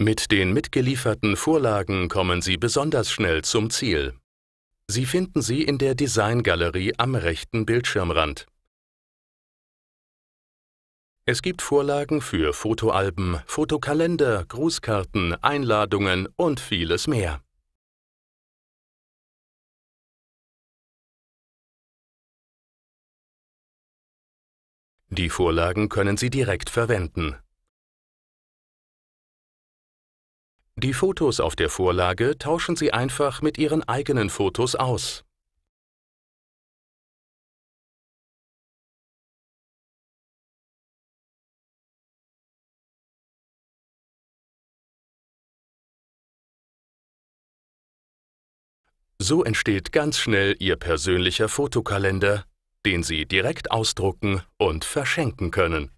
Mit den mitgelieferten Vorlagen kommen Sie besonders schnell zum Ziel. Sie finden sie in der Designgalerie am rechten Bildschirmrand. Es gibt Vorlagen für Fotoalben, Fotokalender, Grußkarten, Einladungen und vieles mehr. Die Vorlagen können Sie direkt verwenden. Die Fotos auf der Vorlage tauschen Sie einfach mit Ihren eigenen Fotos aus. So entsteht ganz schnell Ihr persönlicher Fotokalender, den Sie direkt ausdrucken und verschenken können.